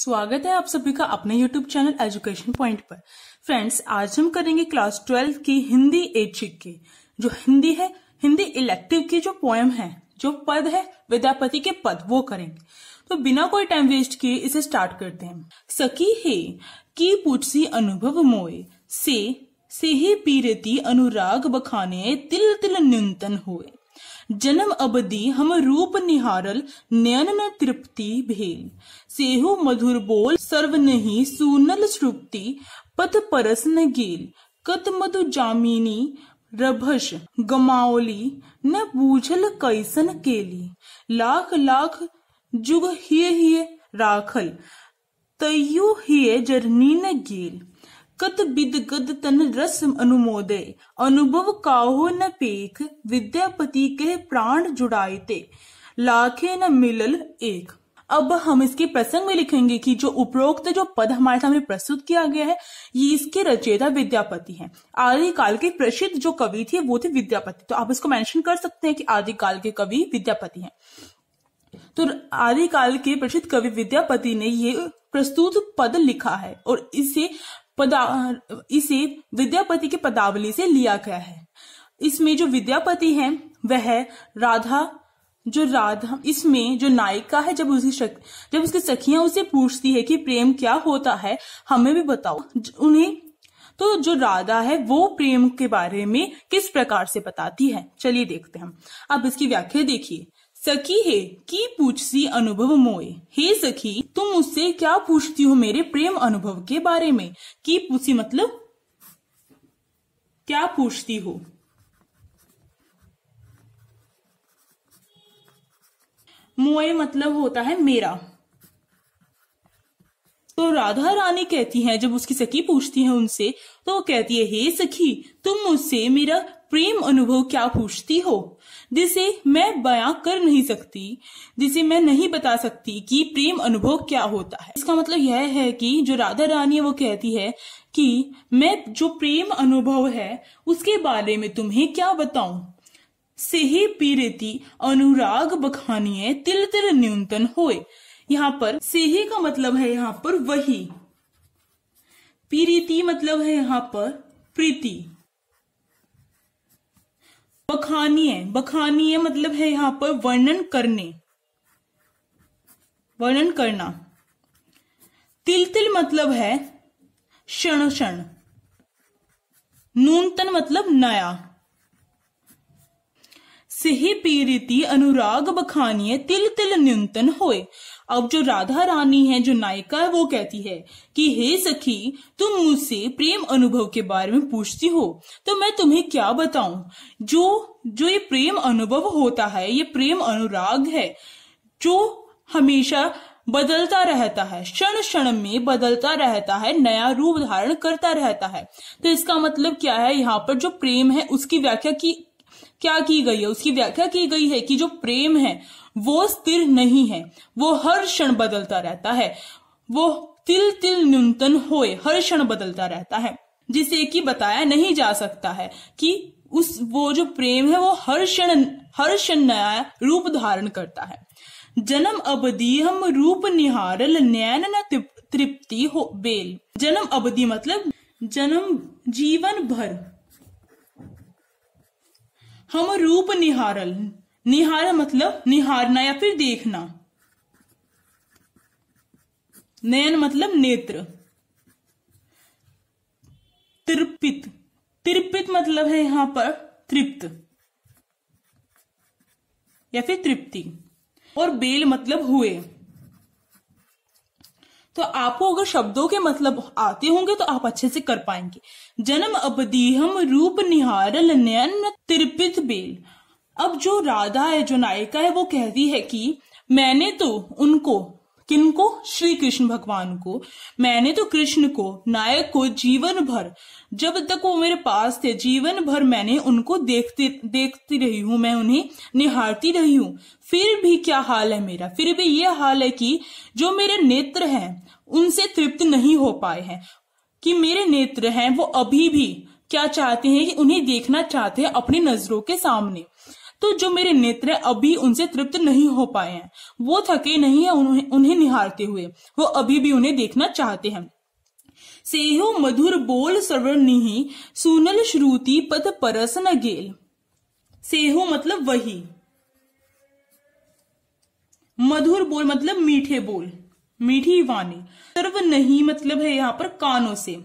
स्वागत है आप सभी का अपने YouTube चैनल एजुकेशन पॉइंट पर फ्रेंड्स आज हम करेंगे क्लास ट्वेल्व की हिंदी ऐच्छिक की जो हिंदी है हिंदी इलेक्टिव की जो पोएम है जो पद है विद्यापति के पद वो करेंगे तो बिना कोई टाइम वेस्ट किए इसे स्टार्ट करते हैं सकी है की पूछसी अनुभव मोए से से ही पीरती अनुराग बखाने तिल तिल न्यूनतन हुए जन्म अवधि हम रूप निहारल नयन न तृप्ति भेल सेहु मधुर बोल सर्व नहीं सुनल श्रुप्ति पथ परस न गेल कत मधु जामिनी रभस गमावली न बूझल कैसन केली लाख लाख जुग हिय हिय राखल तयु हिय जरनी न गेल कत बिद गद तन रस अनुमोदे अनुभव काहो न पेख विद्यापति के प्राण जुड़ाए ते लाखे न मिलल एक अब हम इसके प्रसंग में लिखेंगे कि जो उपरोक्त जो पद हमारे सामने प्रस्तुत किया गया है ये इसके रचयिता विद्यापति हैं आदिकाल के प्रसिद्ध जो कवि थे वो थे विद्यापति तो आप इसको मेंशन कर सकते हैं कि आदिकाल के कवि विद्यापति हैं तो आदिकाल के प्रसिद्ध कवि विद्यापति ने ये प्रस्तुत पद लिखा है और इसे पदा इसे विद्यापति के पदावली से लिया गया है इसमें जो विद्यापति है वह राधा जो राधा इसमें जो नायिका है जब उसकी शक्ति जब उसकी सखियां उसे पूछती है कि प्रेम क्या होता है हमें भी बताओ उन्हें तो जो राधा है वो प्रेम के बारे में किस प्रकार से बताती है चलिए देखते हैं अब इसकी व्याख्या देखिए सखी है की पूछसी अनुभव मोए हे सखी तुम मुझसे क्या पूछती हो मेरे प्रेम अनुभव के बारे में की पूछी मतलब क्या पूछती हो मोए मतलब होता है मेरा तो राधा रानी कहती हैं जब उसकी सखी पूछती है उनसे तो कहती है हे सखी तुम मुझसे मेरा प्रेम अनुभव क्या पूछती हो जिसे मैं बयां कर नहीं सकती जिसे मैं नहीं बता सकती कि प्रेम अनुभव क्या होता है इसका मतलब यह है कि जो राधा रानी वो कहती है कि मैं जो प्रेम अनुभव है उसके बारे में तुम्हें क्या बताऊं से ही पीरेती अनुराग बखानिए तिल तिर न्यूनतन होए यहाँ पर सेही का मतलब है यहाँ पर वही पीरीति मतलब है यहाँ पर प्रीति बखानीय बखानीय मतलब है यहां पर वर्णन करने वर्णन करना तिल तिल मतलब है क्षण क्षण नूनतन मतलब नया सिही पीरिति अनुराग बखानिए तिल तिल न्यूनतन होए अब जो राधा रानी है जो नायिका है वो कहती है कि हे सखी तुम मुझसे प्रेम अनुभव के बारे में पूछती हो तो मैं तुम्हें क्या बताऊं जो जो ये प्रेम अनुभव होता है ये प्रेम अनुराग है जो हमेशा बदलता रहता है क्षण क्षण में बदलता रहता है नया रूप धारण करता रहता है तो इसका मतलब क्या है यहाँ पर जो प्रेम है उसकी व्याख्या की क्या की गई है उसकी व्याख्या की गई है कि जो प्रेम है वो स्थिर नहीं है वो हर क्षण बदलता रहता है वो तिल तिल न्यूनतन होए हर क्षण बदलता रहता है जिसे कि बताया नहीं जा सकता है कि उस वो जो प्रेम है वो हर क्षण हर क्षण नया रूप धारण करता है जन्म अवधि हम रूप निहारल नैन न तृप्ति हो बेल जन्म अवधि मतलब जन्म जीवन भर हम रूप निहारल निहार मतलब निहारना या फिर देखना नयन मतलब नेत्र तृपित तृपित मतलब है यहां पर तृप्त या फिर तृप्ति और बेल मतलब हुए तो आपको अगर शब्दों के मतलब आते होंगे तो आप अच्छे से कर पाएंगे जन्म हम रूप निहारल नयन तिरपित बेल अब जो राधा है जो नायिका है वो कहती है कि मैंने तो उनको किनको श्री कृष्ण भगवान को मैंने तो कृष्ण को नायक को जीवन भर जब तक वो मेरे पास थे जीवन भर मैंने उनको देखती देखती रही हूँ मैं उन्हें निहारती रही हूँ फिर भी क्या हाल है मेरा फिर भी ये हाल है कि जो मेरे नेत्र हैं उनसे तृप्त नहीं हो पाए हैं कि मेरे नेत्र हैं वो अभी भी क्या चाहते हैं कि उन्हें देखना चाहते हैं अपनी नजरों के सामने तो जो मेरे नेत्र अभी उनसे तृप्त नहीं हो पाए हैं वो थके नहीं है उन्हें, उन्हें निहारते हुए वो अभी भी उन्हें देखना चाहते हैं सेहो मधुर बोल सर्वनिहि सुनल श्रुति पद परस न गेल सेहो मतलब वही मधुर बोल मतलब मीठे बोल मीठी वाणी सर्व नहीं मतलब है यहाँ पर कानों से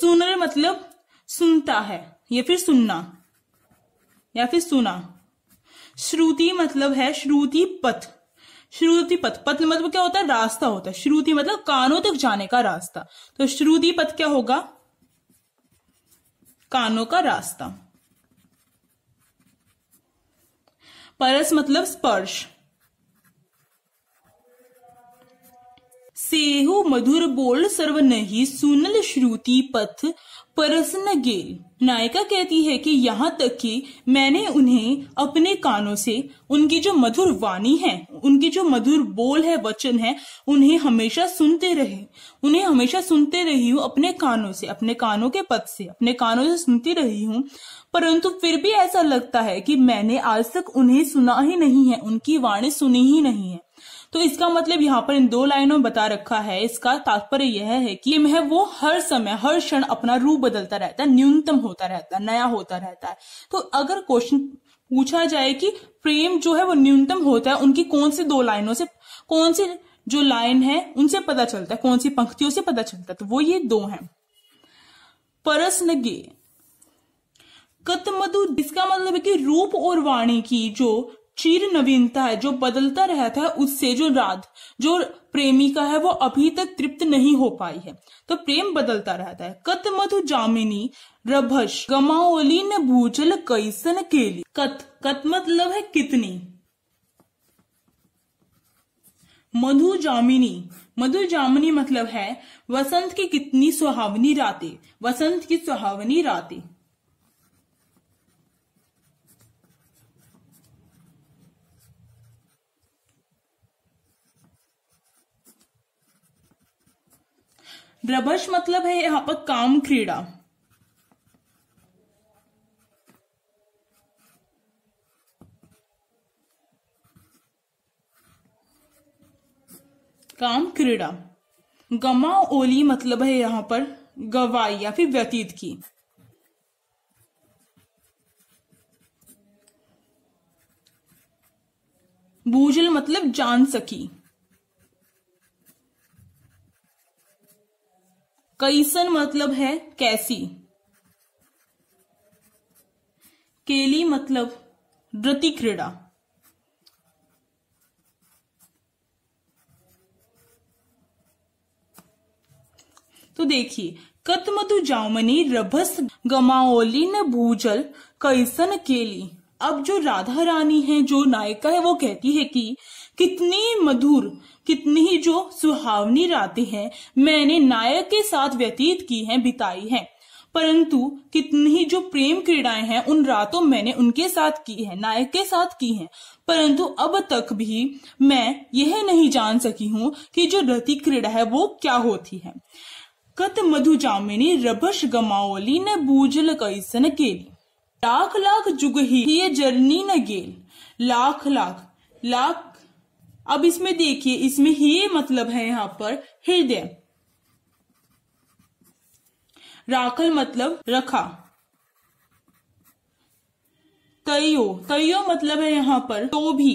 सुनल मतलब सुनता है या फिर सुनना या फिर सुना श्रुति मतलब है श्रुति पथ श्रुति पथ पथ मतलब क्या होता है रास्ता होता है श्रुति मतलब कानों तक जाने का रास्ता तो श्रुति पथ क्या होगा कानों का रास्ता परस मतलब स्पर्श सेहो मधुर बोल सर्व नहीं सुनल श्रुति पथ परसन गेल नायिका कहती है कि यहाँ तक कि मैंने उन्हें अपने कानों से उनकी जो मधुर वाणी है उनकी जो मधुर बोल है वचन है उन्हें हमेशा सुनते रहे उन्हें हमेशा सुनते रही हूँ अपने कानों से अपने कानों के पथ से अपने कानों से सुनती रही हूँ परंतु फिर भी ऐसा लगता है कि मैंने आज तक उन्हें सुना ही नहीं है उनकी वाणी सुनी ही नहीं है तो इसका मतलब यहाँ पर इन दो लाइनों में बता रखा है इसका तात्पर्य यह है कि है वो हर समय हर क्षण अपना रूप बदलता रहता है न्यूनतम होता रहता है नया होता रहता है तो अगर क्वेश्चन पूछा जाए कि प्रेम जो है वो न्यूनतम होता है उनकी कौन सी दो लाइनों से कौन सी जो लाइन है उनसे पता चलता है कौन सी पंक्तियों से पता चलता है तो वो ये दो हैं परस नगे कत मधु इसका मतलब है कि रूप और वाणी की जो चीर नवीनता है जो बदलता रहता है उससे जो राध जो प्रेमिका है वो अभी तक तृप्त नहीं हो पाई है तो प्रेम बदलता रहता है कत मधु जामिनी रभश गमाओली ने भूचल कैसन केली कत कत मतलब है कितनी मधु जामिनी मधु जामिनी मतलब है वसंत की कितनी सुहावनी रातें वसंत की सुहावनी रातें द्रभश मतलब है यहाँ पर काम क्रीड़ा काम क्रीड़ा गमा ओली मतलब है यहां पर गवाई या फिर व्यतीत की बूझल मतलब जान सकी कैसन मतलब है कैसी केली मतलब व्रति क्रीड़ा तो देखिए कतमधु जामनी रभस गमाओली न भूजल कैसन केली अब जो राधा रानी है जो नायिका है वो कहती है कि कितनी मधुर कितनी ही जो सुहावनी रातें हैं मैंने नायक के साथ व्यतीत की हैं बिताई हैं परंतु कितनी ही जो प्रेम क्रीड़ाएं हैं उन रातों मैंने उनके साथ की है नायक के साथ की हैं परंतु अब तक भी मैं यह नहीं जान सकी हूँ कि जो रति क्रीड़ा है वो क्या होती है कत मधु जामिनी रबश गमाओली ने बूझल कैसन केली लाख लाख जुग ही ये जर्नी न गेल लाख लाख लाख अब इसमें देखिए इसमें हे मतलब है यहां पर हृदय राखल मतलब रखा तयो तयो मतलब है यहां पर तो भी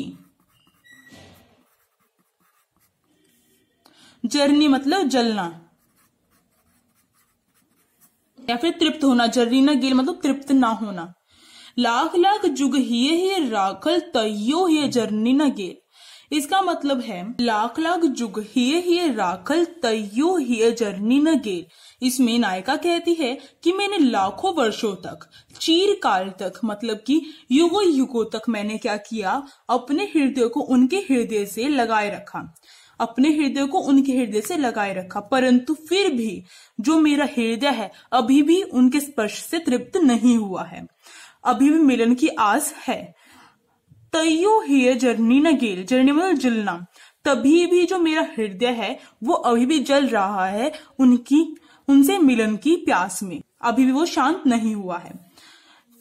जर्नी मतलब जलना या फिर तृप्त होना जर्नी ना गिर मतलब तृप्त ना होना लाख लाख जुग ही राखल तयो ही जर्नी ना गेल इसका मतलब है लाख लाख जुग हिये हिये राखल तयो हिये जर्नी न गेर इसमें नायिका कहती है कि मैंने लाखों वर्षों तक चीर काल तक मतलब कि युगो युगो तक मैंने क्या किया अपने हृदय को उनके हृदय से लगाए रखा अपने हृदय को उनके हृदय से लगाए रखा परंतु फिर भी जो मेरा हृदय है अभी भी उनके स्पर्श से तृप्त नहीं हुआ है अभी भी मिलन की आस है तयो ही जर्नी न गेल जर्नी मतलब जलना तभी भी जो मेरा हृदय है वो अभी भी जल रहा है उनकी उनसे मिलन की प्यास में अभी भी वो शांत नहीं हुआ है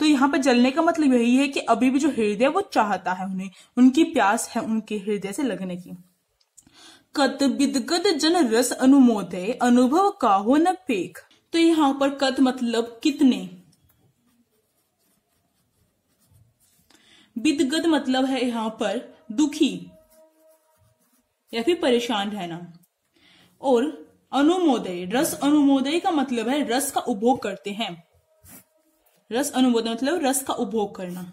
तो यहाँ पर जलने का मतलब यही है कि अभी भी जो हृदय वो चाहता है उन्हें उनकी प्यास है उनके हृदय से लगने की कत विदगत जन रस अनुमोदय अनुभव का हो न पेख तो यहाँ पर कत मतलब कितने बिदगत मतलब है यहां पर दुखी या फिर परेशान रहना और अनुमोदय रस अनुमोदय का मतलब है रस का उपभोग करते हैं रस अनुमोदन मतलब रस का उपभोग करना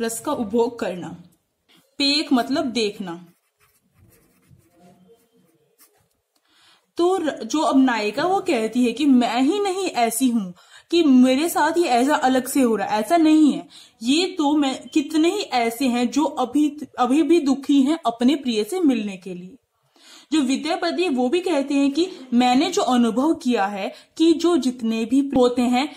रस का उपभोग करना पेक मतलब देखना तो जो अब नायिका वो कहती है कि मैं ही नहीं ऐसी हूं कि मेरे साथ ये ऐसा अलग से हो रहा है ऐसा नहीं है ये तो मैं कितने ही ऐसे हैं जो अभी अभी भी दुखी हैं अपने प्रिय से मिलने के लिए जो विद्यापति वो भी कहते हैं कि मैंने जो अनुभव किया है कि जो जितने भी होते हैं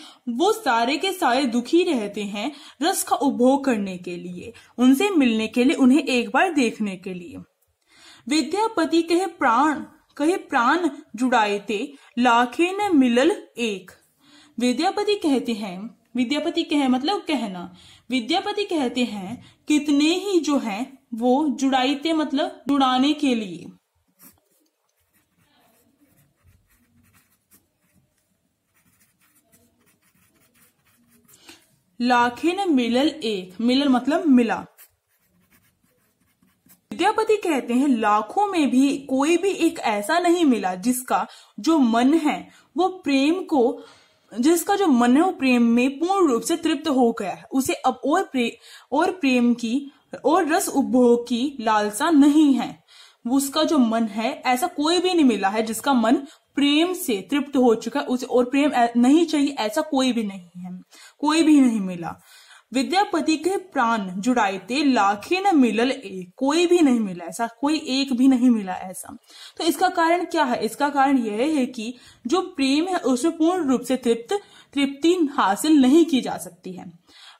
वो सारे के सारे दुखी रहते हैं रस का उपभोग करने के लिए उनसे मिलने के लिए उन्हें एक बार देखने के लिए विद्यापति कहे प्राण कहे प्राण जुड़ाए थे लाखे न मिलल एक विद्यापति कहते हैं विद्यापति कह मतलब कहना विद्यापति कहते हैं कितने ही जो हैं वो जुड़ाई थे मतलब जुड़ाने के लिए लाखे न मिलल एक मिलल मतलब मिला विद्यापति कहते हैं लाखों में भी कोई भी एक ऐसा नहीं मिला जिसका जो मन है वो प्रेम को जिसका जो मन है वो प्रेम में पूर्ण रूप से तृप्त हो गया है उसे अब और प्रे, और प्रेम की और रस उपभोग की लालसा नहीं है उसका जो मन है ऐसा कोई भी नहीं मिला है जिसका मन प्रेम से तृप्त हो चुका है उसे और प्रेम नहीं चाहिए ऐसा कोई भी नहीं है कोई भी नहीं मिला विद्यापति के प्राण जुड़ाए थे लाखे न मिलल एक कोई भी नहीं मिला ऐसा कोई एक भी नहीं मिला ऐसा तो इसका कारण क्या है इसका कारण यह है कि जो प्रेम है उसमें पूर्ण रूप से तृप्त तृप्ति हासिल नहीं की जा सकती है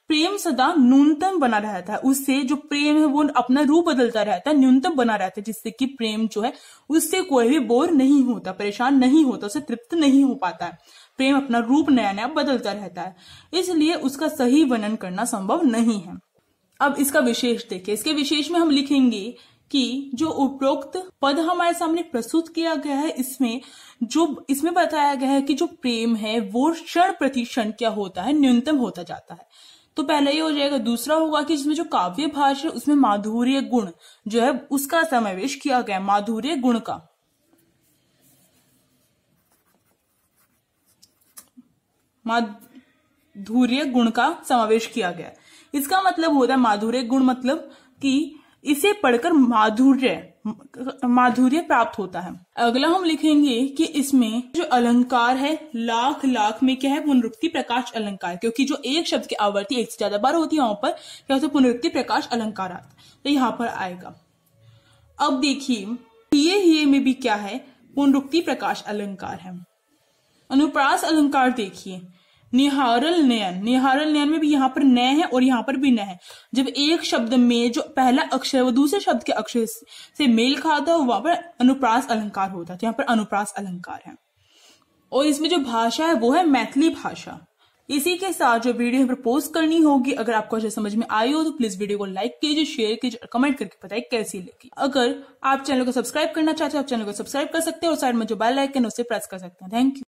प्रेम सदा न्यूनतम बना रहता है उससे जो प्रेम है वो अपना रूप बदलता रहता है न्यूनतम बना रहता है जिससे कि प्रेम जो है उससे कोई भी बोर नहीं होता परेशान नहीं होता उसे तृप्त नहीं हो पाता है प्रेम अपना रूप नया नया बदलता रहता है इसलिए उसका सही वर्णन करना संभव नहीं है अब इसका विशेष देखें इसके विशेष में हम लिखेंगे कि जो उपरोक्त पद हमारे सामने प्रस्तुत किया गया है इसमें जो इसमें बताया गया है कि जो प्रेम है वो क्षण प्रति क्षण क्या होता है न्यूनतम होता जाता है तो पहला ये हो जाएगा दूसरा होगा कि जिसमें जो काव्य भाष है उसमें माधुर्य गुण जो है उसका समावेश किया गया माधुर्य गुण का माधुर्य गुण का समावेश किया गया इसका मतलब होता है माधुर्य गुण मतलब कि इसे पढ़कर माधुर्य माधुर्य प्राप्त होता है अगला हम लिखेंगे कि इसमें जो अलंकार है लाख लाख में क्या है पुनरुक्ति प्रकाश अलंकार क्योंकि जो एक शब्द की आवृत्ति एक से ज्यादा बार होती है वहां पर क्या होता तो है पुनरुक्ति प्रकाश अलंकार आता तो यहाँ पर आएगा अब देखिए हिये हिये में भी क्या है पुनरुक्ति प्रकाश अलंकार है अनुप्रास अलंकार देखिए निहारल नयन निहारल नयन में भी यहाँ पर नय है और यहाँ पर भी न है जब एक शब्द में जो पहला अक्षर वो दूसरे शब्द के अक्षर से मेल खाता है वहां पर अनुप्रास अलंकार होता है तो यहाँ पर अनुप्रास अलंकार है और इसमें जो भाषा है वो है मैथिली भाषा इसी के साथ जो वीडियो यहाँ पर पोस्ट करनी होगी अगर आपको अच्छा समझ में आई हो तो प्लीज वीडियो को लाइक कीजिए शेयर कीजिए और कमेंट करके बताइए कैसी लगी अगर आप चैनल को सब्सक्राइब करना चाहते हो तो आप चैनल को सब्सक्राइब कर सकते हैं और साइड में जो बेल आइकन उसे प्रेस कर सकते हैं थैंक यू